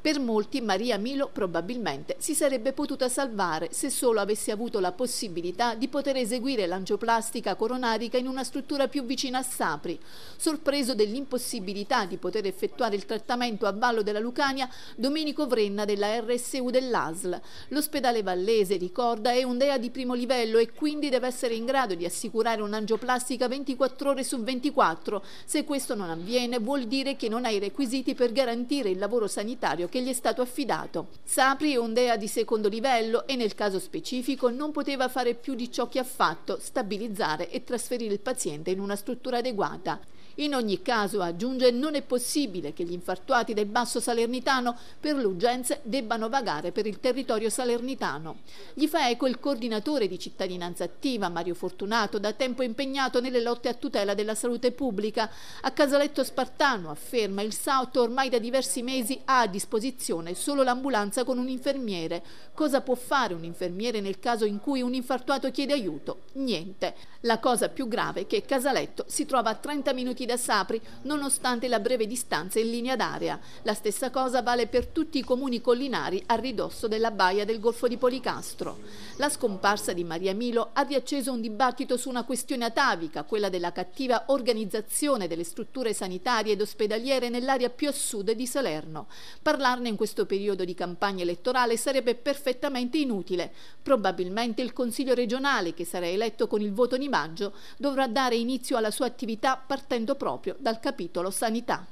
Per molti Maria Milo probabilmente si sarebbe potuta salvare se solo avesse avuto la possibilità di poter eseguire l'angioplastica coronarica in una struttura più vicina a Sapri. Sorpreso dell'impossibilità di poter effettuare il trattamento a Vallo della Lucania, Domenico Vrenna della RSU dell'ASL. L'ospedale vallese, ricorda, è un DEA di primo livello e quindi deve essere in grado di assicurare un'angioplastica 24 ore su 24. Se questo non avviene vuol dire che non ha i requisiti per garantire il lavoro sanitario che gli è stato affidato. Sapri è un dea di secondo livello e nel caso specifico non poteva fare più di ciò che ha fatto, stabilizzare e trasferire il paziente in una struttura adeguata. In ogni caso, aggiunge, non è possibile che gli infartuati del Basso Salernitano per l'urgenza debbano vagare per il territorio salernitano. Gli fa eco il coordinatore di cittadinanza attiva, Mario Fortunato, da tempo impegnato nelle lotte a tutela della salute pubblica. A Casaletto Spartano, afferma, il Sauto ormai da diversi mesi ha a disposizione solo l'ambulanza con un infermiere. Cosa può fare un infermiere nel caso in cui un infartuato chiede aiuto? Niente. La cosa più grave è che Casaletto si trova a 30 minuti da Sapri nonostante la breve distanza in linea d'aria. La stessa cosa vale per tutti i comuni collinari a ridosso della baia del Golfo di Policastro. La scomparsa di Maria Milo ha riacceso un dibattito su una questione atavica, quella della cattiva organizzazione delle strutture sanitarie ed ospedaliere nell'area più a sud di Salerno. Parlarne in questo periodo di campagna elettorale sarebbe perfettamente inutile. Probabilmente il Consiglio regionale, che sarà eletto con il voto di maggio, dovrà dare inizio alla sua attività partendo proprio dal capitolo sanità.